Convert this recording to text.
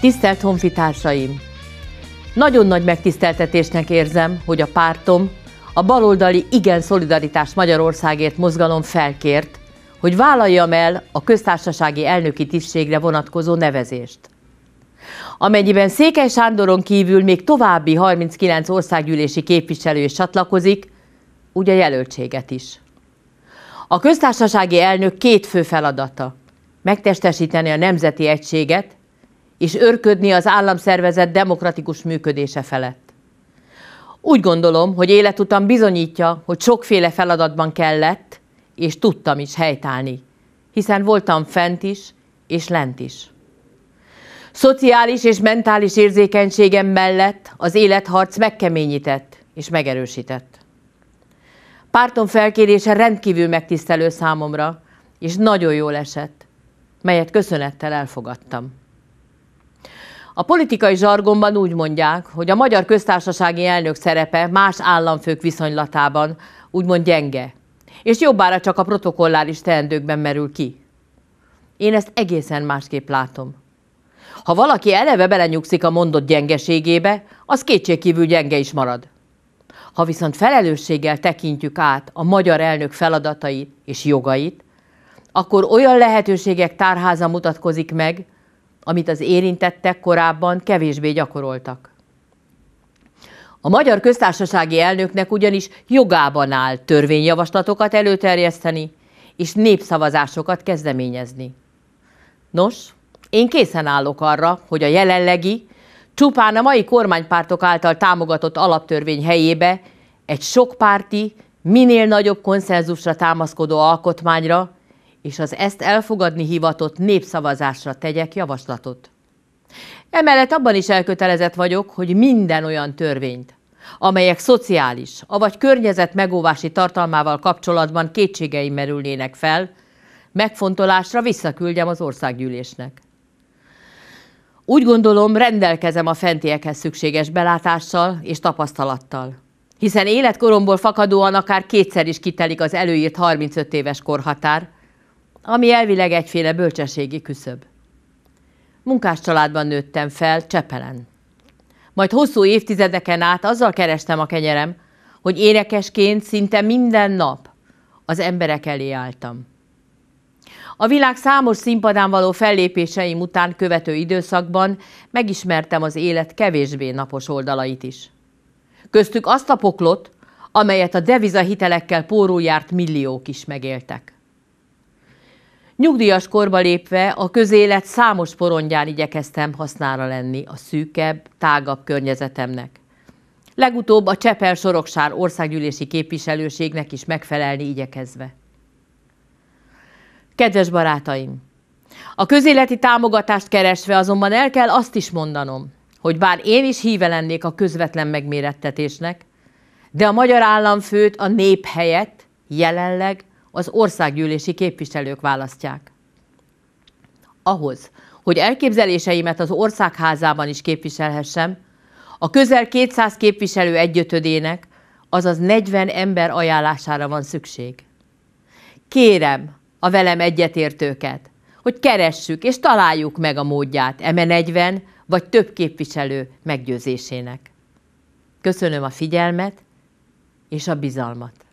Tisztelt honfitársaim! Nagyon nagy megtiszteltetésnek érzem, hogy a pártom, a baloldali Igen Szolidaritás Magyarországért mozgalom felkért, hogy vállaljam el a köztársasági elnöki tisztségre vonatkozó nevezést. Amennyiben Székely Sándoron kívül még további 39 országgyűlési képviselő is csatlakozik, úgy a jelöltséget is. A köztársasági elnök két fő feladata. Megtestesíteni a nemzeti egységet, és örködni az államszervezet demokratikus működése felett. Úgy gondolom, hogy életutam bizonyítja, hogy sokféle feladatban kellett, és tudtam is helytállni, hiszen voltam fent is, és lent is. Szociális és mentális érzékenységem mellett az életharc megkeményített és megerősített. Pártom felkérése rendkívül megtisztelő számomra, és nagyon jól esett, melyet köszönettel elfogadtam. A politikai zsargonban úgy mondják, hogy a magyar köztársasági elnök szerepe más államfők viszonylatában úgymond gyenge, és jobbára csak a protokolláris teendőkben merül ki. Én ezt egészen másképp látom. Ha valaki eleve belenyugszik a mondott gyengeségébe, az kétségkívül gyenge is marad. Ha viszont felelősséggel tekintjük át a magyar elnök feladatait és jogait, akkor olyan lehetőségek tárháza mutatkozik meg, amit az érintettek korábban kevésbé gyakoroltak. A magyar köztársasági elnöknek ugyanis jogában áll törvényjavaslatokat előterjeszteni és népszavazásokat kezdeményezni. Nos, én készen állok arra, hogy a jelenlegi, csupán a mai kormánypártok által támogatott alaptörvény helyébe egy sokpárti, minél nagyobb konszenzusra támaszkodó alkotmányra, és az ezt elfogadni hivatott népszavazásra tegyek javaslatot. Emellett abban is elkötelezett vagyok, hogy minden olyan törvényt, amelyek szociális, avagy környezet megóvási tartalmával kapcsolatban kétségeim merülnének fel, megfontolásra visszaküldjem az országgyűlésnek. Úgy gondolom, rendelkezem a fentiekhez szükséges belátással és tapasztalattal. Hiszen életkoromból fakadóan akár kétszer is kitelik az előírt 35 éves korhatár, ami elvileg egyféle bölcsességi küszöb. Munkás családban nőttem fel, Csepelen. Majd hosszú évtizedeken át azzal kerestem a kenyerem, hogy énekesként szinte minden nap az emberek elé álltam. A világ számos színpadán való fellépéseim után követő időszakban megismertem az élet kevésbé napos oldalait is. Köztük azt a poklot, amelyet a deviza hitelekkel pórul járt milliók is megéltek. Nyugdíjas korba lépve a közélet számos porondján igyekeztem hasznára lenni a szűkebb, tágabb környezetemnek. Legutóbb a Csepel-Soroksár országgyűlési képviselőségnek is megfelelni igyekezve. Kedves barátaim! A közéleti támogatást keresve azonban el kell azt is mondanom, hogy bár én is híve lennék a közvetlen megmérettetésnek, de a magyar államfőt a nép helyett jelenleg az országgyűlési képviselők választják. Ahhoz, hogy elképzeléseimet az országházában is képviselhessem, a közel 200 képviselő egyötödének, azaz 40 ember ajánlására van szükség. Kérem a velem egyetértőket, hogy keressük és találjuk meg a módját eme 40 vagy több képviselő meggyőzésének. Köszönöm a figyelmet és a bizalmat.